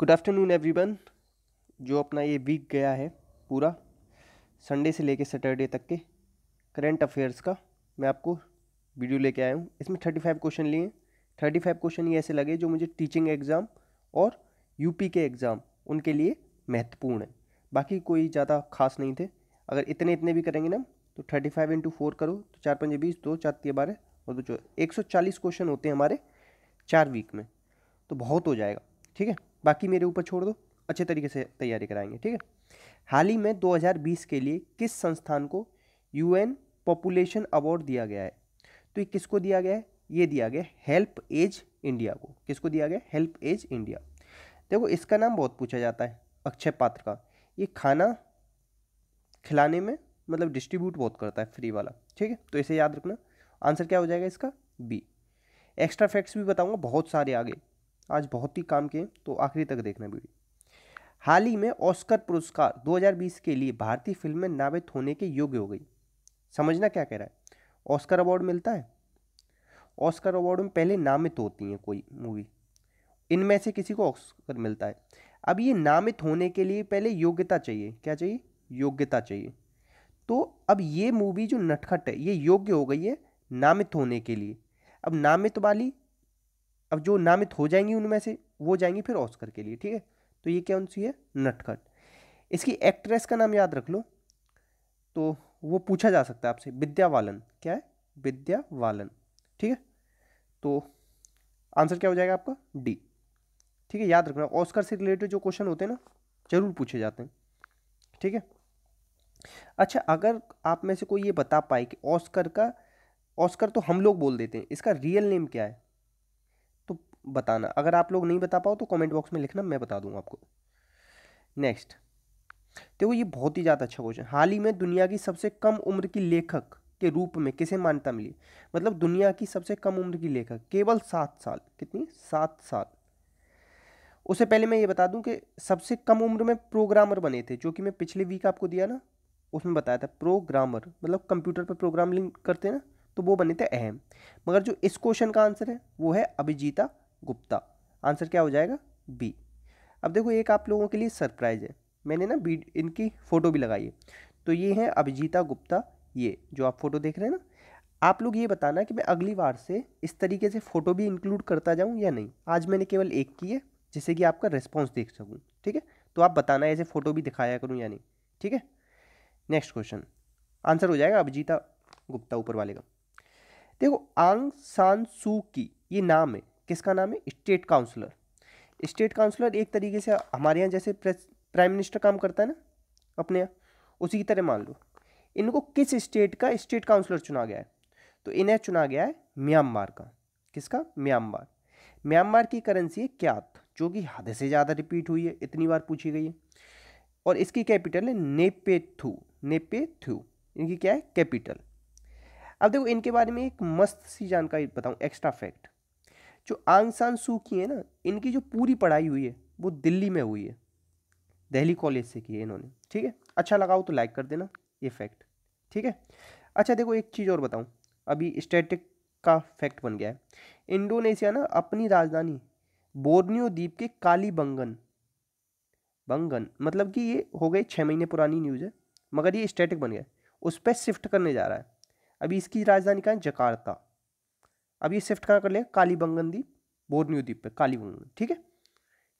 good afternoon everyone जो अपना ये वीक गया है पूरा संडे से लेके सैटरडे तक के करंट अफेयर्स का मैं आपको वीडियो लेके आया हूँ इसमें थर्टी फाइव क्वेश्चन लिए थर्टी फाइव क्वेश्चन ये ऐसे लगे जो मुझे टीचिंग एग्ज़ाम और यूपी के एग्ज़ाम उनके लिए महत्वपूर्ण है बाकी कोई ज़्यादा खास नहीं थे अगर इतने इतने भी करेंगे ना तो थर्टी फाइव इंटू फोर करो तो चार पंजे बीस दो चार तीन बारह और दो चौदह एक सौ चालीस क्वेश्चन होते हैं हमारे चार वीक में तो बहुत हो जाएगा ठीक है बाकी मेरे ऊपर छोड़ दो अच्छे तरीके से तैयारी कराएंगे ठीक है हाल ही में 2020 के लिए किस संस्थान को यूएन पॉपुलेशन अवार्ड दिया गया है तो ये किसको दिया गया है ये दिया गया हेल्प एज इंडिया को किसको दिया गया हेल्प एज इंडिया देखो इसका नाम बहुत पूछा जाता है अक्षय पात्र का ये खाना खिलाने में मतलब डिस्ट्रीब्यूट बहुत करता है फ्री वाला ठीक है तो इसे याद रखना आंसर क्या हो जाएगा इसका बी एक्स्ट्रा फैक्ट्स भी बताऊंगा बहुत सारे आगे आज बहुत ही काम के तो आखिरी तक देखना वीडियो हाल ही में ऑस्कर पुरस्कार 2020 के लिए भारतीय फिल्म में नामित होने के योग्य हो गई समझना क्या कह रहा है ऑस्कर अवार्ड मिलता है ऑस्कर अवार्ड में पहले नामित होती हैं कोई मूवी इनमें से किसी को ऑस्कर मिलता है अब ये नामित होने के लिए पहले योग्यता चाहिए क्या चाहिए योग्यता चाहिए तो अब ये मूवी जो नटखट है ये योग्य हो गई है नामित होने के लिए अब नामित वाली अब जो नामित हो जाएंगी उनमें से वो जाएंगी फिर ऑस्कर के लिए ठीक है तो ये क्या सी है नटखट इसकी एक्ट्रेस का नाम याद रख लो तो वो पूछा जा सकता है आपसे विद्या बालन क्या है विद्या बालन ठीक है तो आंसर क्या हो जाएगा आपका डी ठीक है याद रखना ऑस्कर से रिलेटेड जो क्वेश्चन होते हैं ना जरूर पूछे जाते हैं ठीक है अच्छा अगर आप में से कोई ये बता पाए कि ऑस्कर का ऑस्कर तो हम लोग बोल देते हैं इसका रियल नेम क्या है बताना अगर आप लोग नहीं बता पाओ तो कमेंट बॉक्स में लिखना मैं बता दूंगा आपको नेक्स्ट देखो ये बहुत ही ज़्यादा अच्छा क्वेश्चन हाल ही में दुनिया की सबसे कम उम्र की लेखक के रूप में किसे मान्यता मिली मतलब दुनिया की सबसे कम उम्र की लेखक केवल सात साल कितनी सात साल उससे पहले मैं ये बता दूं कि सबसे कम उम्र में प्रोग्रामर बने थे जो कि मैं पिछले वीक आपको दिया ना उसमें बताया था प्रोग्रामर मतलब कंप्यूटर पर प्रोग्रामिंग करते हैं ना तो वो बने थे अहम मगर जो इस क्वेश्चन का आंसर है वो है अभिजीता गुप्ता आंसर क्या हो जाएगा बी अब देखो एक आप लोगों के लिए सरप्राइज़ है मैंने ना बी इनकी फ़ोटो भी लगाई है तो ये है अभिजीता गुप्ता ये जो आप फ़ोटो देख रहे हैं ना आप लोग ये बताना कि मैं अगली बार से इस तरीके से फ़ोटो भी इंक्लूड करता जाऊँ या नहीं आज मैंने केवल एक की है जिससे कि आपका रिस्पॉन्स देख सकूँ ठीक है तो आप बताना ऐसे फ़ोटो भी दिखाया करूँ या नहीं ठीक है नेक्स्ट क्वेश्चन आंसर हो जाएगा अभिजीता गुप्ता ऊपर वाले का देखो आंग सान सू की ये नाम है किसका नाम है स्टेट काउंसलर स्टेट काउंसलर एक तरीके से हमारे यहाँ जैसे प्राइम मिनिस्टर काम करता है ना अपने यहाँ उसी की तरह मान लो इनको किस स्टेट का स्टेट काउंसलर चुना गया है तो इन्हें चुना गया है म्यांमार का किसका म्यांमार म्यांमार की करेंसी है क्यात जो कि हद से ज़्यादा रिपीट हुई है इतनी बार पूछी गई है और इसकी कैपिटल है नेपे थू नेपे थू इनकी क्या है कैपिटल अब देखो इनके बारे में एक मस्त सी जानकारी बताऊँ एक्स्ट्रा फैक्ट जो आंग सान सू की है ना इनकी जो पूरी पढ़ाई हुई है वो दिल्ली में हुई है दिल्ली कॉलेज से की है इन्होंने ठीक है अच्छा लगाओ तो लाइक कर देना ये फैक्ट ठीक है अच्छा देखो एक चीज़ और बताऊँ अभी स्टैटिक का फैक्ट बन गया है इंडोनेशिया ना अपनी राजधानी बोर्नियो द्वीप के काली बंगन बंगन मतलब कि ये हो गई छः महीने पुरानी न्यूज़ है मगर ये स्टैटिक बन गया है उस पर शिफ्ट करने जा रहा है अभी इसकी राजधानी कहाँ है जकार्ता अब ये शिफ्ट कहाँ कर लिया कालीबंगन द्वीप बोर्नियो द्वीप पे कालीबंगन ठीक है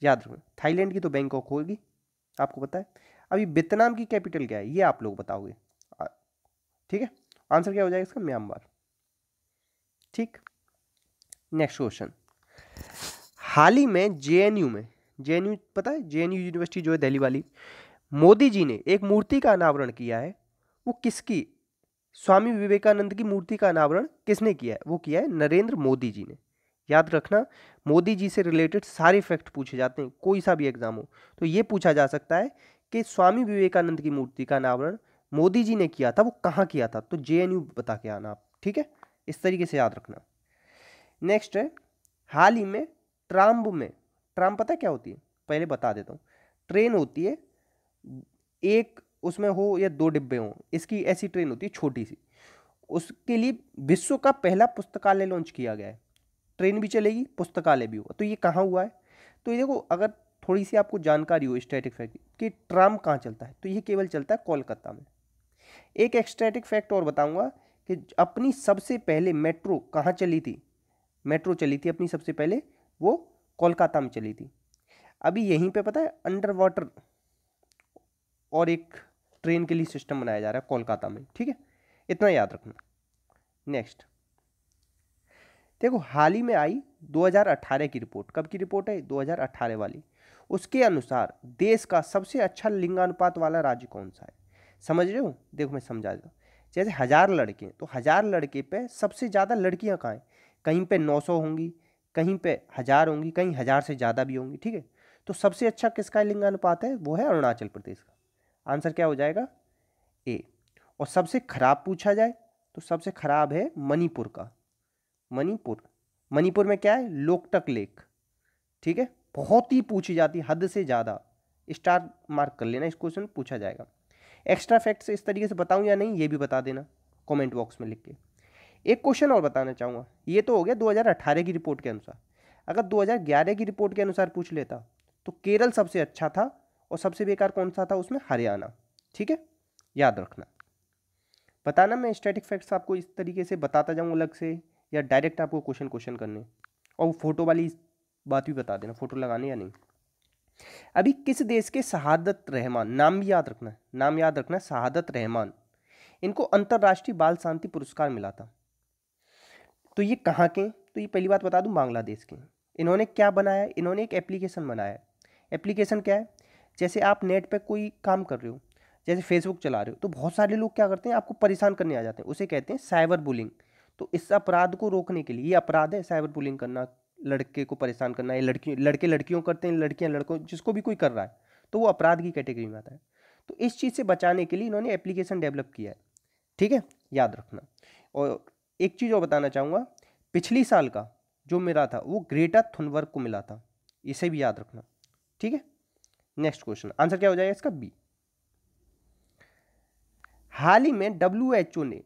याद रखना थाईलैंड की तो बैंकॉक होगी आपको पता है अभी वियतनाम की कैपिटल क्या है ये आप लोग बताओगे ठीक है आंसर क्या हो जाएगा इसका म्यांमार ठीक नेक्स्ट क्वेश्चन हाल ही में जे में जे पता है जे यूनिवर्सिटी जो है दिल्ली वाली मोदी जी ने एक मूर्ति का अनावरण किया है वो किसकी स्वामी विवेकानंद की मूर्ति का अनावरण किसने किया है वो किया है नरेंद्र मोदी जी ने याद रखना मोदी जी से रिलेटेड सारे फैक्ट पूछे जाते हैं कोई सा भी एग्जाम हो तो ये पूछा जा सकता है कि स्वामी विवेकानंद की मूर्ति का अनावरण मोदी जी ने किया था वो कहाँ किया था तो जे बता के आना आप ठीक है इस तरीके से याद रखना नेक्स्ट है हाल ही में ट्राम्ब में ट्राम पता क्या होती है पहले बता देता हूँ ट्रेन होती है एक उसमें हो या दो डिब्बे हों इसकी ऐसी ट्रेन होती है छोटी सी उसके लिए विश्व का पहला पुस्तकालय लॉन्च किया गया है ट्रेन भी चलेगी पुस्तकालय भी होगा तो ये कहाँ हुआ है तो ये देखो अगर थोड़ी सी आपको जानकारी हो स्टैटिक फैक्ट कि ट्राम कहाँ चलता है तो ये केवल चलता है कोलकाता में एक एक्स्ट्रैटिक फैक्ट और बताऊँगा कि अपनी सबसे पहले मेट्रो कहाँ चली थी मेट्रो चली थी अपनी सबसे पहले वो कोलकाता में चली थी अभी यहीं पे पता है अंडर वाटर और एक ट्रेन के लिए सिस्टम बनाया जा रहा है कोलकाता में ठीक है इतना याद रखना नेक्स्ट देखो हाल ही में आई 2018 की रिपोर्ट कब की रिपोर्ट है 2018 वाली उसके अनुसार देश का सबसे अच्छा लिंगानुपात वाला राज्य कौन सा है समझ रहे हो देखो मैं समझा दूँ जैसे हज़ार लड़के तो हज़ार लड़के पे सबसे ज़्यादा लड़कियाँ कहाँ हैं कहीं पे 900 होंगी कहीं पे हज़ार होंगी कहीं हज़ार से ज़्यादा भी होंगी ठीक है तो सबसे अच्छा किसका लिंगानुपात है वो है अरुणाचल प्रदेश का आंसर क्या हो जाएगा ए और सबसे खराब पूछा जाए तो सबसे खराब है मणिपुर का मणिपुर मणिपुर में क्या है लोकटक लेक ठीक है बहुत ही पूछी जाती हद से ज़्यादा स्टार मार्क कर लेना इस क्वेश्चन पूछा जाएगा एक्स्ट्रा फैक्ट्स इस तरीके से बताऊं या नहीं ये भी बता देना कमेंट बॉक्स में लिख के एक क्वेश्चन और बताना चाहूँगा ये तो हो गया 2018 की रिपोर्ट के अनुसार अगर 2011 की रिपोर्ट के अनुसार पूछ लेता तो केरल सबसे अच्छा था और सबसे बेकार कौन सा था उसमें हरियाणा ठीक है याद रखना बताना मैं स्टैटिक फैक्ट्स आपको इस तरीके से बताता जाऊँ अलग से या डायरेक्ट आपको क्वेश्चन क्वेश्चन करने और फ़ोटो वाली बात भी बता देना फ़ोटो लगाने या नहीं अभी किस देश के शहादत रहमान नाम भी याद रखना नाम याद रखना शहादत रहमान इनको अंतर्राष्ट्रीय बाल शांति पुरस्कार मिला था तो ये कहाँ के तो ये पहली बात बता दूँ बांग्लादेश के इन्होंने क्या बनाया इन्होंने एक एप्लीकेशन बनाया एप्लीकेशन क्या है जैसे आप नेट पर कोई काम कर रहे हो जैसे फेसबुक चला रहे हो तो बहुत सारे लोग क्या करते हैं आपको परेशान करने आ जाते हैं उसे कहते हैं साइबर बुलिंग तो इस अपराध को रोकने के लिए ये अपराध है साइबर बुलिंग करना लड़के को परेशान करना ये लड़की लड़के लड़कियों करते हैं लड़कियां लड़कों जिसको भी कोई कर रहा है तो वो अपराध की कैटेगरी में आता है तो इस चीज़ से बचाने के लिए इन्होंने एप्लीकेशन डेवलप किया है ठीक है याद रखना और एक चीज़ और बताना चाहूँगा पिछली साल का जो मेरा था वो ग्रेटा थुनवर्क को मिला था इसे भी याद रखना ठीक है नेक्स्ट क्वेश्चन आंसर क्या हो जाएगा इसका बी हाल ही में डब्ल्यू ने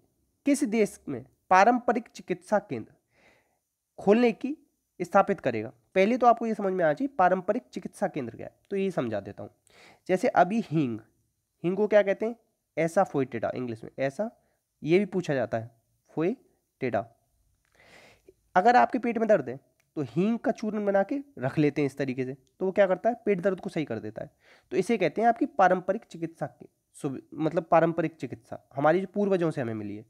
किस देश में पारंपरिक चिकित्सा केंद्र खोलने की स्थापित करेगा पहले तो आपको यह समझ में आ चाहिए पारंपरिक चिकित्सा केंद्र क्या है तो यही समझा देता हूँ जैसे अभी हींग हींग को क्या कहते हैं ऐसा टेडा इंग्लिश में ऐसा ये भी पूछा जाता है टेडा अगर आपके पेट में दर्द है तो हींग का चूर्ण बना के रख लेते हैं इस तरीके से तो वो क्या करता है पेट दर्द को सही कर देता है तो इसे कहते हैं आपकी पारंपरिक चिकित्सा की मतलब पारंपरिक चिकित्सा हमारी जो पूर्वजों से हमें मिली है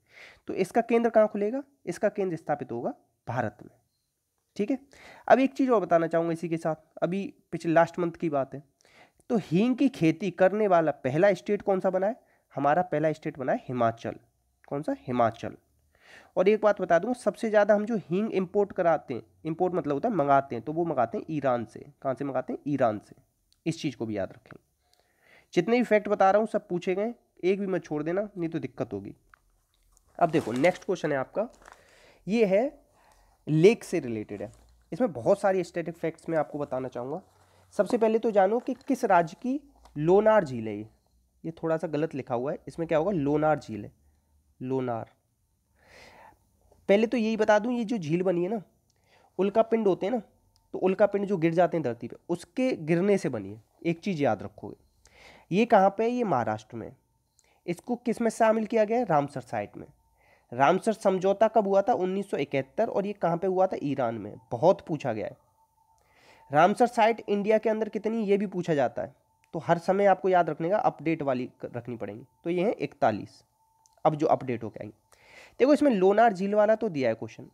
तो इसका केंद्र कहाँ खुलेगा इसका केंद्र स्थापित होगा भारत में ठीक है अब एक चीज़ और बताना चाहूँगा इसी के साथ अभी पिछले लास्ट मंथ की बात है तो हींग की खेती करने वाला पहला स्टेट कौन सा बना है हमारा पहला स्टेट बना है हिमाचल कौन सा हिमाचल और एक बात बता दूँ सबसे ज़्यादा हम जो हींग इम्पोर्ट कराते हैं इम्पोर्ट मतलब होता है मंगाते हैं तो वो मंगाते हैं ईरान से कहाँ से मंगाते हैं ईरान से इस चीज़ को भी याद रखें जितने भी फैक्ट बता रहा हूँ सब पूछे गए एक भी मत छोड़ देना नहीं तो दिक्कत होगी अब देखो नेक्स्ट क्वेश्चन है आपका ये है लेक से रिलेटेड है इसमें बहुत सारी स्टेटिक फैक्ट्स मैं आपको बताना चाहूँगा सबसे पहले तो जानो कि किस राज्य की लोनार झील है ये ये थोड़ा सा गलत लिखा हुआ है इसमें क्या होगा लोनार झील है लोनार पहले तो यही बता दूं ये जो झील बनी है ना उल्का पिंड होते हैं ना तो उल्का पिंड जो गिर जाते हैं धरती पे उसके गिरने से बनी है एक चीज़ याद रखोगे ये कहाँ पे है ये महाराष्ट्र में इसको किस में शामिल किया गया है रामसर साइट में रामसर समझौता कब हुआ था 1971 और ये कहाँ पे हुआ था ईरान में बहुत पूछा गया है रामसर साइट इंडिया के अंदर कितनी ये भी पूछा जाता है तो हर समय आपको याद रखने का अपडेट वाली रखनी पड़ेगी तो ये है इकतालीस अब जो अपडेट हो गया देखो इसमें लोनार झील वाला तो दिया है क्वेश्चन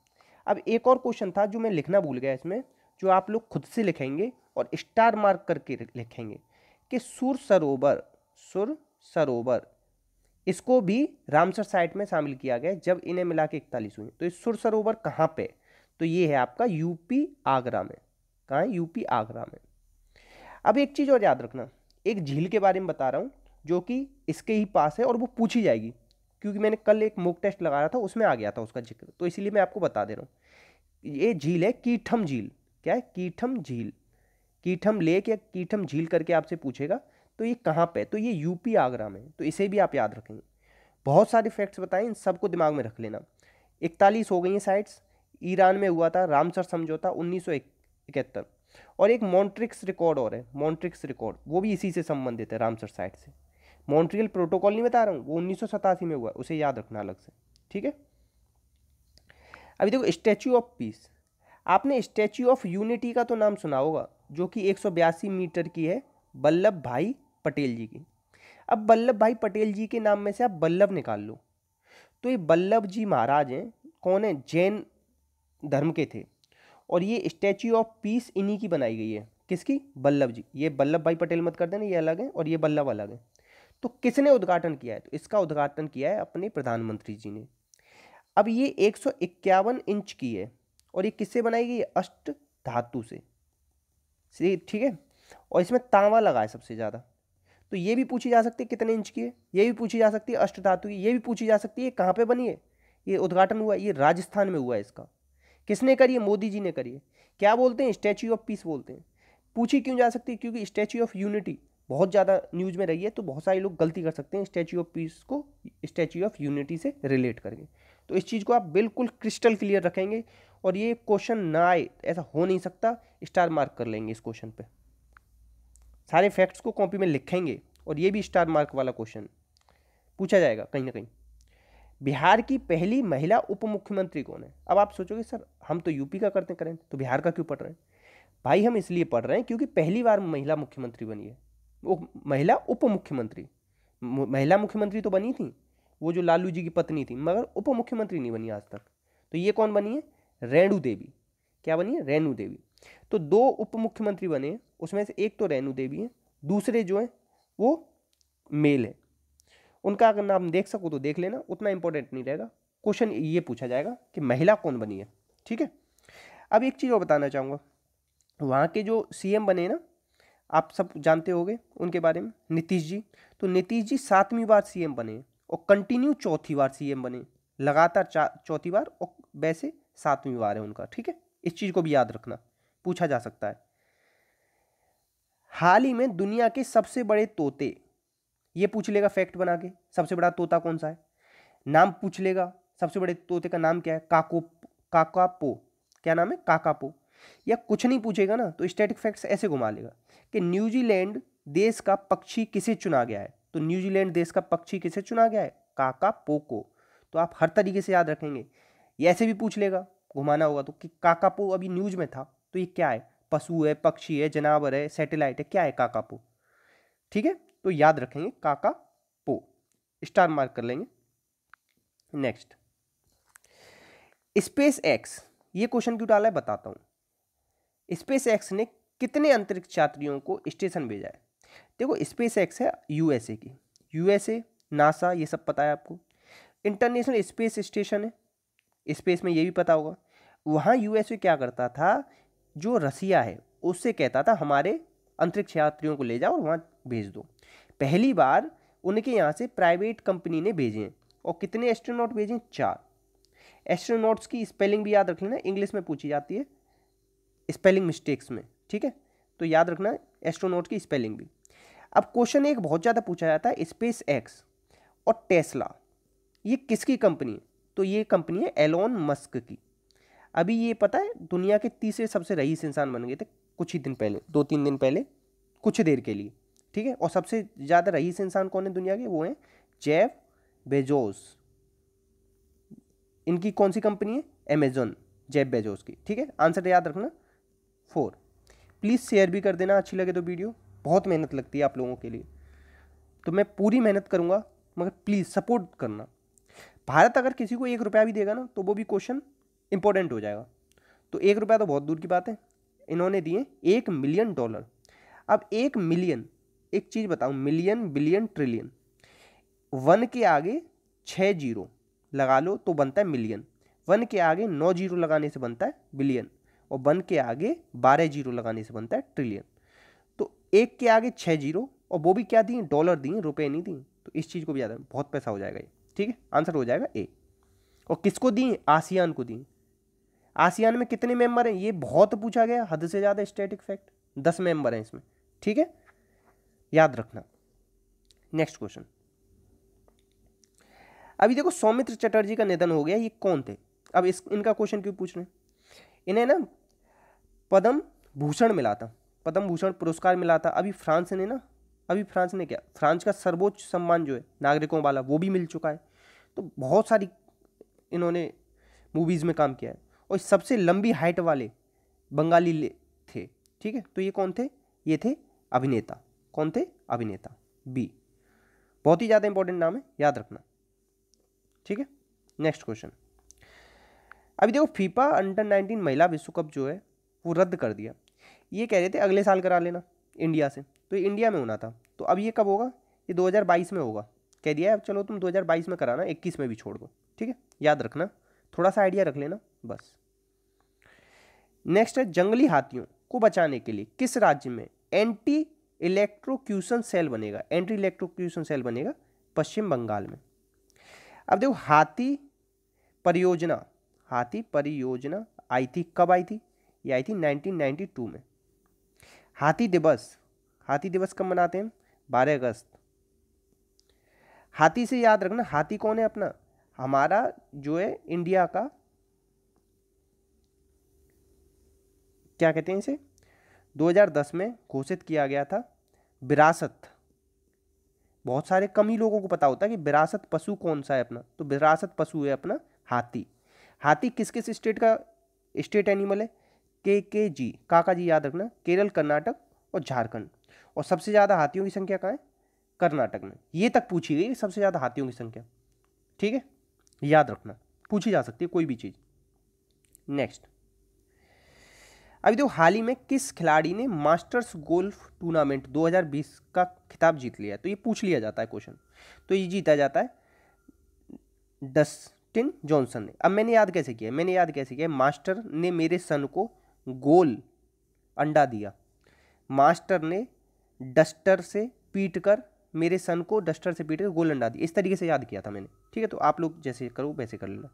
अब एक और क्वेश्चन था जो मैं लिखना भूल गया इसमें जो आप लोग खुद से लिखेंगे और स्टार मार्क करके लिखेंगे कि सुर सरोवर सुर सरोवर इसको भी रामसर साइट में शामिल किया गया जब इन्हें मिला के इकतालीस हुई तो इस सुर सरोवर कहाँ पे तो ये है आपका यूपी आगरा में कहाँ है यूपी आगरा में अब एक चीज़ और याद रखना एक झील के बारे में बता रहा हूँ जो कि इसके ही पास है और वो पूछी जाएगी क्योंकि मैंने कल एक मोक टेस्ट लगाया था उसमें आ गया था उसका जिक्र तो इसीलिए मैं आपको बता दे रहा हूँ ये झील है कीठम झील क्या है कीठम झील कीठम लेक या कीठम झील करके आपसे पूछेगा तो ये कहाँ पे तो ये यूपी आगरा में तो इसे भी आप याद रखेंगे बहुत सारे फैक्ट्स बताएं इन सबको दिमाग में रख लेना इकतालीस हो गई हैं साइट्स ईरान में हुआ था रामसर समझौता उन्नीस इकहत्तर और एक मॉन्ट्रिक्स रिकॉर्ड और है मॉन्ट्रिक्स रिकॉर्ड वो भी इसी से संबंधित है रामसर साइट से मॉन्ट्रियल प्रोटोकॉल नहीं बता रहा हूँ वो उन्नीस में हुआ उसे याद रखना अलग से ठीक है अभी देखो स्टैचू ऑफ पीस आपने स्टैचू ऑफ यूनिटी का तो नाम सुना होगा जो कि एक मीटर की है बल्लभ भाई पटेल जी की अब वल्लभ भाई पटेल जी के नाम में से आप बल्लभ निकाल लो तो ये बल्लभ जी महाराज हैं कौन है जैन धर्म के थे और ये स्टैचू ऑफ पीस इन्हीं की बनाई गई है किसकी बल्लभ जी ये बल्लभ भाई पटेल मत कर देना ये अलग है और ये बल्लभ अलग है तो किसने उद्घाटन किया है तो इसका उद्घाटन किया है अपने प्रधानमंत्री जी ने अब ये एक सौ इक्यावन इंच की है और ये किससे बनाई गई अष्ट धातु से ठीक है और इसमें तांवा लगा है सबसे ज़्यादा तो ये भी पूछी जा सकती है कितने इंच की है ये भी पूछी जा सकती है अष्ट धातु की ये भी पूछी जा सकती है कहाँ पे बनी है ये उद्घाटन हुआ ये राजस्थान में हुआ है इसका किसने करिए मोदी जी ने करिए क्या बोलते हैं स्टैचू ऑफ पीस बोलते हैं पूछी क्यों जा सकती है क्योंकि स्टैचू ऑफ यूनिटी बहुत ज़्यादा न्यूज़ में रही है तो बहुत सारे लोग गलती कर सकते हैं स्टैचू ऑफ पीस को स्टैचू ऑफ यूनिटी से रिलेट करके तो इस चीज़ को आप बिल्कुल क्रिस्टल क्लियर रखेंगे और ये क्वेश्चन ना आए ऐसा हो नहीं सकता स्टार मार्क कर लेंगे इस क्वेश्चन पे सारे फैक्ट्स को कॉपी में लिखेंगे और ये भी स्टार मार्क वाला क्वेश्चन पूछा जाएगा कहीं ना कहीं बिहार की पहली महिला उप मुख्यमंत्री कौन है अब आप सोचोगे सर हम तो यूपी का करते करें तो बिहार का क्यों पढ़ रहे हैं भाई हम इसलिए पढ़ रहे हैं क्योंकि पहली बार महिला मुख्यमंत्री बनी है महिला उप मुख्यमंत्री महिला मुख्यमंत्री तो बनी थी वो जो लालू जी की पत्नी थी मगर उप मुख्यमंत्री नहीं बनी आज तक तो ये कौन बनी है रेणु देवी क्या बनी है रेणु देवी तो दो उप मुख्यमंत्री बने उसमें से एक तो रेणु देवी है दूसरे जो है वो मेल है उनका अगर नाम देख सको तो देख लेना उतना इंपॉर्टेंट नहीं रहेगा क्वेश्चन ये पूछा जाएगा कि महिला कौन बनी है ठीक है अब एक चीज़ और बताना चाहूँगा वहाँ के जो सीएम बने ना आप सब जानते हो उनके बारे में नीतीश जी तो नीतीश जी सातवीं बार सीएम बने और कंटिन्यू चौथी बार सीएम बने लगातार चौथी बार और वैसे सातवीं बार है उनका ठीक है इस चीज़ को भी याद रखना पूछा जा सकता है हाल ही में दुनिया के सबसे बड़े तोते ये पूछ लेगा फैक्ट बना के सबसे बड़ा तोता कौन सा है नाम पूछ लेगा सबसे बड़े तोते का नाम क्या है काको काकापो क्या नाम है काकापो या कुछ नहीं पूछेगा ना तो स्टैटिक फैक्ट्स ऐसे घुमा लेगा कि न्यूजीलैंड देश का पक्षी किसे चुना गया है तो न्यूजीलैंड देश का पक्षी किसे चुना गया है काका पोको तो आप हर तरीके से याद रखेंगे ये ऐसे भी पूछ लेगा घुमाना होगा तो कि पो अभी न्यूज में था तो ये क्या है पशु है पक्षी है जनावर है सैटेलाइट है क्या है काकापो ठीक है तो याद रखेंगे पो स्टार मार्क कर लेंगे नेक्स्ट स्पेस एक्स ये क्वेश्चन क्यों डाला है बताता हूँ स्पेस एक्स ने कितने अंतरिक्ष यात्रियों को स्टेशन भेजा है देखो स्पेस एक्स है यूएसए की यूएसए नासा ये सब पता है आपको इंटरनेशनल स्पेस स्टेशन है स्पेस में ये भी पता होगा वहाँ यूएसए क्या करता था जो रसिया है उससे कहता था हमारे अंतरिक्ष यात्रियों को ले जाओ और वहाँ भेज दो पहली बार उनके यहाँ से प्राइवेट कंपनी ने भेजे और कितने एस्ट्रोनॉट भेजे चार एस्ट्रोनॉट्स की स्पेलिंग भी याद रख लेना इंग्लिश में पूछी जाती है स्पेलिंग मिस्टेक्स में ठीक है तो याद रखना एस्ट्रोनॉट की स्पेलिंग भी अब क्वेश्चन एक बहुत ज़्यादा पूछा जाता है स्पेस एक्स और टेस्ला ये किसकी कंपनी है तो ये कंपनी है एलोन मस्क की अभी ये पता है दुनिया के तीसरे सबसे रईस इंसान बन गए थे कुछ ही दिन पहले दो तीन दिन पहले कुछ देर के लिए ठीक है और सबसे ज़्यादा रईस इंसान कौन है दुनिया के वो हैं जेफ बेजोस इनकी कौन सी कंपनी है अमेजोन जेफ बेजोस की ठीक है आंसर याद रखना फोर प्लीज़ शेयर भी कर देना अच्छी लगे तो वीडियो बहुत मेहनत लगती है आप लोगों के लिए तो मैं पूरी मेहनत करूँगा मगर प्लीज़ सपोर्ट करना भारत अगर किसी को एक रुपया भी देगा ना तो वो भी क्वेश्चन इंपॉर्टेंट हो जाएगा तो एक रुपया तो बहुत दूर की बात है इन्होंने दिए एक मिलियन डॉलर अब एक मिलियन एक चीज़ बताऊँ मिलियन बिलियन ट्रिलियन वन के आगे छः जीरो लगा लो तो बनता है मिलियन वन के आगे नौ जीरो लगाने से बनता है बिलियन और वन के आगे बारह जीरो लगाने से बनता है ट्रिलियन तो एक के आगे छः जीरो और वो भी क्या दिए डॉलर दिए रुपये नहीं दिए तो इस चीज़ को भी याद बहुत पैसा हो जाएगा ये ठीक है आंसर हो जाएगा ए और किसको दिए आसियान को दिए आसियान में कितने मेंबर हैं ये बहुत पूछा गया हद से ज़्यादा स्टेटिक फैक्ट दस मेंबर हैं इसमें ठीक है याद रखना नेक्स्ट क्वेश्चन अभी देखो सौमित्र चटर्जी का निधन हो गया ये कौन थे अब इस इनका क्वेश्चन क्यों पूछ रहे हैं इन्हें ना पदम भूषण मिला था पद्म भूषण पुरस्कार मिला था अभी फ्रांस ने ना अभी फ्रांस ने क्या फ्रांस का सर्वोच्च सम्मान जो है नागरिकों वाला वो भी मिल चुका है तो बहुत सारी इन्होंने मूवीज़ में काम किया है और सबसे लंबी हाइट वाले बंगाली थे ठीक है तो ये कौन थे ये थे अभिनेता कौन थे अभिनेता बी बहुत ही ज़्यादा इंपॉर्टेंट नाम है याद रखना ठीक है नेक्स्ट क्वेश्चन अभी देखो फीफा अंडर नाइनटीन महिला विश्व कप जो है को रद्द कर दिया ये कह रहे थे अगले साल करा लेना इंडिया से तो इंडिया में होना था तो अब ये कब होगा ये 2022 में होगा कह दिया अब चलो तुम 2022 में कराना 21 में भी छोड़ दो ठीक है याद रखना थोड़ा सा आइडिया रख लेना बस नेक्स्ट है जंगली हाथियों को बचाने के लिए किस राज्य में एंटी इलेक्ट्रोक्यूशन सेल बनेगा एंटी इलेक्ट्रोक्यूशन सेल बनेगा पश्चिम बंगाल में अब देखो हाथी परियोजना हाथी परियोजना आई थी कब आई थी ये आई थी 1992 में हाथी दिवस हाथी दिवस कब मनाते हैं बारह अगस्त हाथी से याद रखना हाथी कौन है अपना हमारा जो है इंडिया का क्या कहते हैं इसे 2010 में घोषित किया गया था विरासत बहुत सारे कम ही लोगों को पता होता है कि विरासत पशु कौन सा है अपना तो विरासत पशु है अपना हाथी हाथी किस किस स्टेट का स्टेट एनिमल है के के जी काका जी याद रखना केरल कर्नाटक और झारखंड और सबसे ज़्यादा हाथियों की संख्या कहाँ है कर्नाटक में ये तक पूछी गई सबसे ज़्यादा हाथियों की संख्या ठीक है याद रखना पूछी जा सकती है कोई भी चीज़ नेक्स्ट अभी देखो हाल ही में किस खिलाड़ी ने मास्टर्स गोल्फ टूर्नामेंट 2020 का खिताब जीत लिया तो ये पूछ लिया जाता है क्वेश्चन तो ये जीता जाता है डस्टिन जॉनसन ने अब मैंने याद कैसे किया मैंने याद कैसे किया मास्टर ने मेरे सन को गोल अंडा दिया मास्टर ने डस्टर से पीट कर मेरे सन को डस्टर से पीट कर गोल अंडा दिया इस तरीके से याद किया था मैंने ठीक है तो आप लोग जैसे करो वैसे कर लेना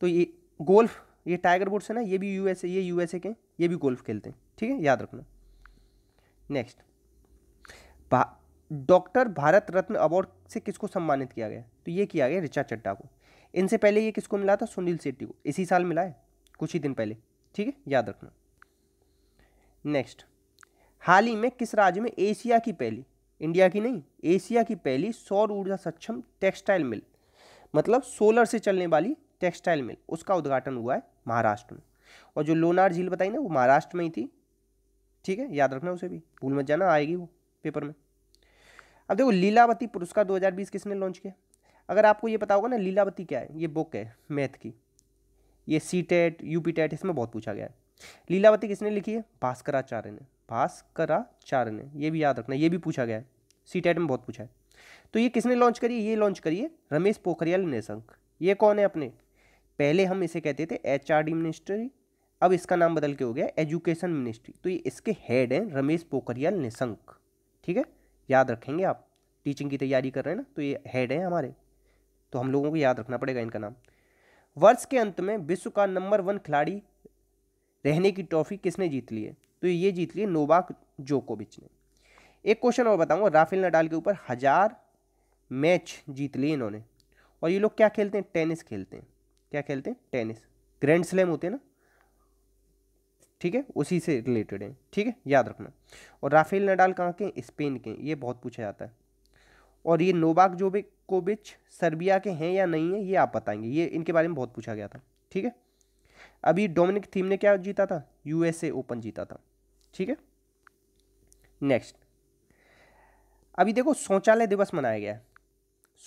तो ये गोल्फ ये टाइगर बुड्स है ना ये भी यूएसए ये यूएसए के ये भी गोल्फ खेलते हैं ठीक है याद रखना next doctor Bharat Ratna award से किसको सम्मानित किया गया तो ये किया गया रिचा चड्डा को इनसे पहले ये किसको मिला था सुनील शेट्टी को इसी साल मिला है कुछ ही दिन पहले ठीक है याद रखना नेक्स्ट हाल ही में किस राज्य में एशिया की पहली इंडिया की नहीं एशिया की पहली सौर ऊर्जा सक्षम टेक्सटाइल मिल मतलब सोलर से चलने वाली टेक्सटाइल मिल उसका उद्घाटन हुआ है महाराष्ट्र में और जो लोनार झील बताई ना वो महाराष्ट्र में ही थी ठीक है याद रखना उसे भी भूल मत जाना आएगी वो पेपर में अब देखो लीलावती पुरस्कार 2020 किसने लॉन्च किया अगर आपको ये पता होगा ना लीलावती क्या है ये बुक है मैथ की ये C TET U P TET इसमें बहुत पूछा गया है लीलावती किसने लिखी है भास्कराचार्य ने भास्कराचार्य ने ये भी याद रखना ये भी पूछा गया है सी टेट में बहुत पूछा है तो ये किसने लॉन्च करी है ये लॉन्च करिए रमेश पोखरियाल निशंक ये कौन है अपने पहले हम इसे कहते थे एच मिनिस्ट्री अब इसका नाम बदल के हो गया एजुकेशन मिनिस्ट्री तो ये इसके हेड हैं रमेश पोखरियाल निशंक ठीक है याद रखेंगे आप टीचिंग की तैयारी कर रहे हैं ना तो ये हेड हैं हमारे तो हम लोगों को याद रखना पड़ेगा इनका नाम वर्ष के अंत में विश्व का नंबर वन खिलाड़ी रहने की ट्रॉफी किसने जीत ली है तो ये जीत ली है नोवाक जोकोविच ने एक क्वेश्चन और बताऊंगा राफेल नडाल के ऊपर हज़ार मैच जीत लिए इन्होंने और ये लोग क्या खेलते हैं टेनिस खेलते हैं क्या खेलते हैं टेनिस ग्रैंड स्लैम होते हैं ना ठीक है उसी से रिलेटेड है ठीक है याद रखना और राफेल नडाल कहाँ के स्पेन के ये बहुत पूछा जाता है और ये नोबाक जोबे सर्बिया के हैं या नहीं है ये आप बताएंगे ये इनके बारे में बहुत पूछा गया था ठीक है अभी डोमिनिक थीम ने क्या जीता था यूएसए ओपन जीता था ठीक है नेक्स्ट अभी देखो शौचालय दिवस मनाया गया है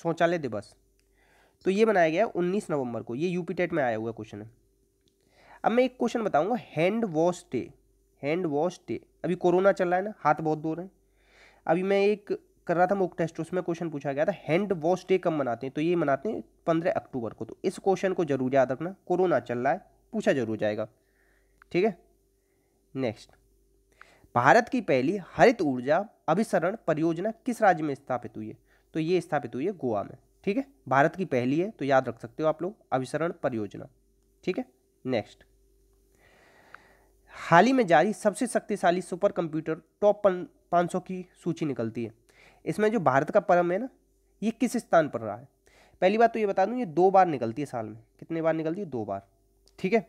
शौचालय दिवस तो ये मनाया गया है उन्नीस नवंबर को ये यूपी टेट में आया हुआ क्वेश्चन है अब मैं एक क्वेश्चन बताऊंगा hand wash day hand wash day अभी कोरोना चल रहा है ना हाथ बहुत धो रहे हैं अभी मैं एक कर रहा था मुक टेस्ट उसमें क्वेश्चन पूछा गया था हैंड वॉश डे कब मनाते हैं तो ये मनाते हैं पंद्रह अक्टूबर को तो इस क्वेश्चन को जरूर याद रखना कोरोना चल रहा है पूछा जरूर जाएगा ठीक है नेक्स्ट भारत की पहली हरित ऊर्जा अभिसरण परियोजना किस राज्य में स्थापित हुई है तो ये स्थापित हुई है गोवा में ठीक है भारत की पहली है तो याद रख सकते हो आप लोग अभिसरण परियोजना ठीक है नेक्स्ट हाल ही में जारी सबसे शक्तिशाली सुपर कंप्यूटर टॉप पाँच सौ की सूची निकलती है इसमें जो भारत का परम है ना ये किस स्थान पर रहा है पहली बात तो ये बता दूँ ये दो बार निकलती है साल में कितने बार निकलती है दो बार ठीक है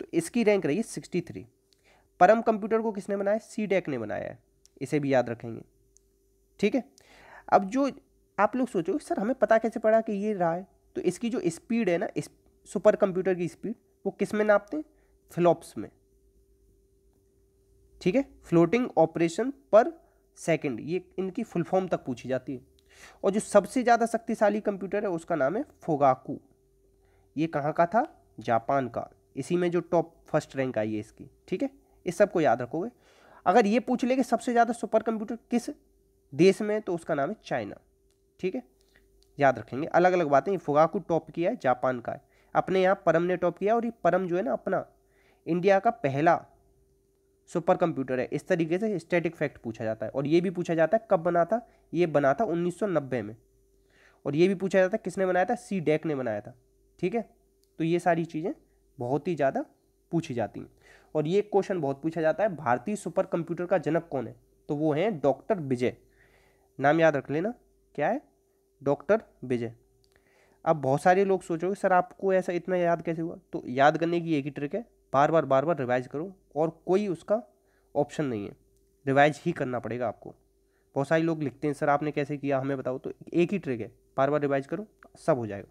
तो इसकी रैंक रही सिक्सटी थ्री परम कंप्यूटर को किसने बनाया सी डेक e ने बनाया है इसे भी याद रखेंगे ठीक है अब जो आप लोग सोचो सर हमें पता कैसे पड़ा कि ये रहा है तो इसकी जो स्पीड है ना इस सुपर कंप्यूटर की स्पीड वो किस में नापते हैं फ्लॉप्स में ठीक है फ्लोटिंग ऑपरेशन पर सेकंड ये इनकी फुल फॉर्म तक पूछी जाती है और जो सबसे ज़्यादा शक्तिशाली कंप्यूटर है उसका नाम है फोगाकू ये कहाँ का था जापान का इसी में जो टॉप फर्स्ट रैंक आई है इसकी ठीक है इस सब को याद रखोगे अगर ये पूछ ले कि सबसे ज़्यादा सुपर कंप्यूटर किस देश में तो उसका नाम है चाइना ठीक है याद रखेंगे अलग अलग बातें फुगाकू टॉप किया है जापान का है अपने यहाँ परम ने टॉप किया और ये परम जो है ना अपना इंडिया का पहला सुपर कंप्यूटर है इस तरीके से स्टैटिक फैक्ट पूछा जाता है और ये भी पूछा जाता है कब बना था ये बना था 1990 में और ये भी पूछा जाता है किसने बनाया था सी डेक ने बनाया था ठीक है तो ये सारी चीज़ें बहुत ही ज़्यादा पूछी जाती हैं और ये क्वेश्चन बहुत पूछा जाता है भारतीय सुपर कंप्यूटर का जनक कौन है तो वो हैं डॉक्टर विजय नाम याद रख लेना क्या है डॉक्टर विजय अब बहुत सारे लोग सोचोगे सर आपको ऐसा इतना याद कैसे हुआ तो याद करने की एक ही ट्रिक है बार बार बार बार रिवाइज करो और कोई उसका ऑप्शन नहीं है रिवाइज ही करना पड़ेगा आपको बहुत सारे लोग लिखते हैं सर आपने कैसे किया हमें बताओ तो एक ही ट्रिक है बार बार रिवाइज करो सब हो जाएगा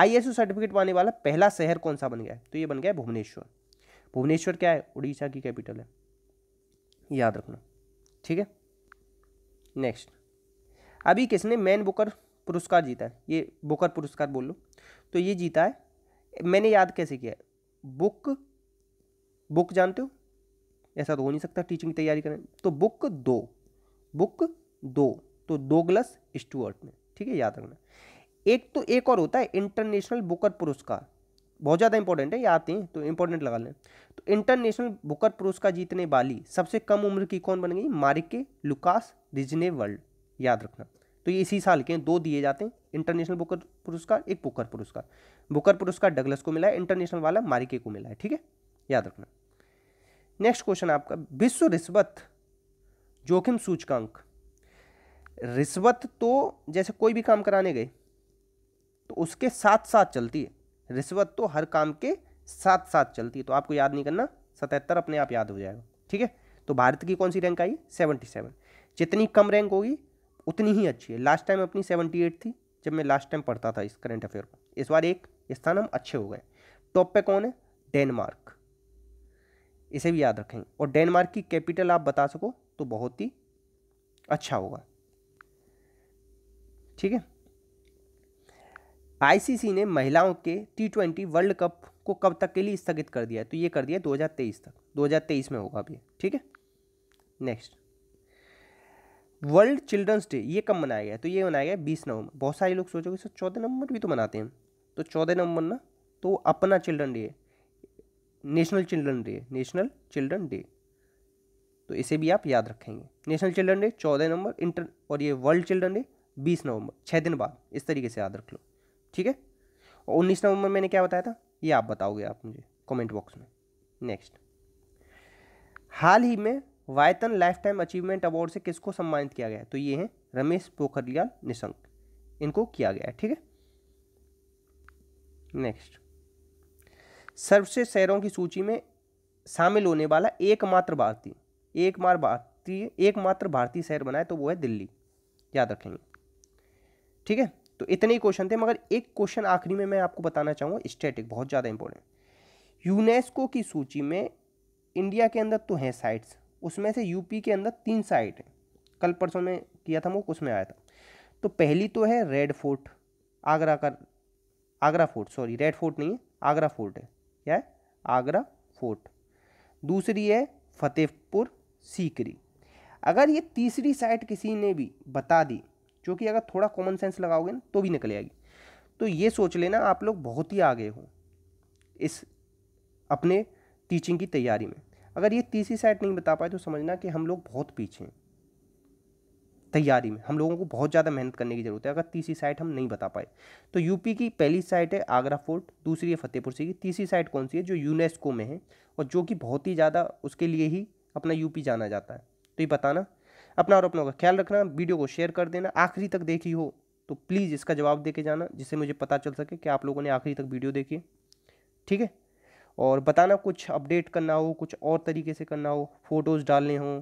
आईएसओ सर्टिफिकेट पाने वाला पहला शहर कौन सा बन गया तो ये बन गया भुवनेश्वर भुवनेश्वर क्या है उड़ीसा की कैपिटल है याद रखना ठीक है नेक्स्ट अभी किसने मैन बुकर पुरस्कार जीता है ये बुकर पुरस्कार बोल लो तो ये जीता है मैंने याद कैसे किया बुक बुक जानते हो ऐसा तो हो नहीं सकता टीचिंग की तैयारी करें तो बुक दो बुक दो तो दो ग्लस स्टूअर्ट ने ठीक है याद रखना एक तो एक और होता है इंटरनेशनल बुकर पुरस्कार बहुत ज़्यादा इंपॉर्टेंट है ये आते हैं तो इंपॉर्टेंट लगा लें तो इंटरनेशनल बुकर पुरस्कार जीतने वाली सबसे कम उम्र की कौन बन गई मारिके लुकास डिजने वर्ल्ड याद रखना तो ये इसी साल के दो दिए जाते हैं इंटरनेशनल बुकर पुरस्कार एक बुकर पुरस्कार बुकर पुरस्कार डगलस को मिला है इंटरनेशनल वाला मारिके को मिला है ठीक है याद रखना नेक्स्ट क्वेश्चन आपका विश्व रिश्वत जोखिम सूचकांक रिश्वत तो जैसे कोई भी काम कराने गए तो उसके साथ साथ चलती है रिश्वत तो हर काम के साथ साथ चलती है तो आपको याद नहीं करना सतहत्तर अपने आप याद हो जाएगा ठीक है तो भारत की कौन सी रैंक आई सेवेंटी सेवन जितनी कम रैंक होगी उतनी ही अच्छी है लास्ट टाइम अपनी सेवेंटी एट थी जब मैं लास्ट टाइम पढ़ता था इस करंट अफेयर को इस बार एक स्थान हम अच्छे हो गए टॉप पे कौन है डेनमार्क इसे भी याद रखेंगे और डेनमार्क की कैपिटल आप बता सको तो बहुत ही अच्छा होगा ठीक है आईसीसी ने महिलाओं के टी ट्वेंटी वर्ल्ड कप को कब तक के लिए स्थगित कर दिया है तो ये कर दिया 2023 तक 2023 में होगा अभी ठीक है नेक्स्ट वर्ल्ड चिल्ड्रंस डे ये कब मनाया गया तो ये मनाया गया बीस नवंबर बहुत सारे लोग सोचोगे सर चौदह नवंबर भी तो मनाते हैं तो चौदह नवंबर ना तो अपना children day national children day national children day तो इसे भी आप याद रखेंगे नेशनल चिल्ड्रन डे चौदह नवंबर इंटर और ये वर्ल्ड चिल्ड्रन डे बीस नवंबर छः दिन बाद इस तरीके से याद रख लो ठीक है और उन्नीस नवंबर मैंने क्या बताया था ये आप बताओगे आप मुझे कमेंट बॉक्स में नेक्स्ट हाल ही में वायतन लाइफ टाइम अचीवमेंट अवार्ड से किसको सम्मानित किया गया तो ये हैं रमेश पोखरियाल निशंक इनको किया गया है ठीक है नेक्स्ट सर्वश्रेष्ठ शहरों की सूची में शामिल होने वाला एकमात्र भारतीय एक एकमात्र भारतीय एकमात्र भारतीय शहर बनाए तो वो है दिल्ली याद रखेंगे ठीक है तो इतने ही क्वेश्चन थे मगर एक क्वेश्चन आखिरी में मैं आपको बताना चाहूँगा स्टैटिक बहुत ज़्यादा इंपॉर्टेंट यूनेस्को की सूची में इंडिया के अंदर तो हैं साइट्स उसमें से यूपी के अंदर तीन साइट हैं कल परसों में किया था मुख उसमें आया था तो पहली तो है रेड फोर्ट आगरा का Agra fort sorry red fort नहीं है आगरा फोर्ट है क्या है आगरा फोर्ट दूसरी है फतेहपुर सीकरी अगर ये तीसरी साइट किसी ने भी बता दी जो कि अगर थोड़ा कॉमन सेंस लगाओगे ना तो भी निकल आएगी तो ये सोच लेना आप लोग बहुत ही आगे हो इस अपने टीचिंग की तैयारी में अगर ये तीसरी साइड नहीं बता पाए तो समझना कि हम लोग बहुत पीछे हैं तैयारी में हम लोगों को बहुत ज़्यादा मेहनत करने की ज़रूरत है अगर तीसरी साइड हम नहीं बता पाए तो यूपी की पहली साइट है आगरा फोर्ट दूसरी है फतेहपुर सीकरी तीसरी साइट कौन सी है जो यूनेस्को में है और जो कि बहुत ही ज़्यादा उसके लिए ही अपना यूपी जाना जाता है तो ये बताना अपना और अपनों का ख्याल रखना वीडियो को शेयर कर देना आखिरी तक देखी हो तो प्लीज़ इसका जवाब दे के जाना जिससे मुझे पता चल सके कि आप लोगों ने आखिरी तक वीडियो देखी ठीक है और बताना कुछ अपडेट करना हो कुछ और तरीके से करना हो फ़ोटोज़ डालने हों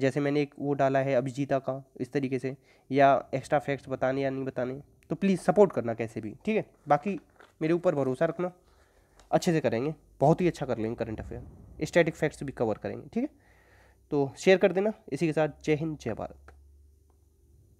जैसे मैंने एक वो डाला है अभिजीता का इस तरीके से या एक्स्ट्रा फैक्ट्स बताने या नहीं बताने तो प्लीज़ सपोर्ट करना कैसे भी ठीक है बाकी मेरे ऊपर भरोसा रखना अच्छे से करेंगे बहुत ही अच्छा कर लेंगे करंट अफेयर स्टैटिक फैक्ट्स भी कवर करेंगे ठीक है तो शेयर कर देना इसी के साथ जय हिंद जय भारत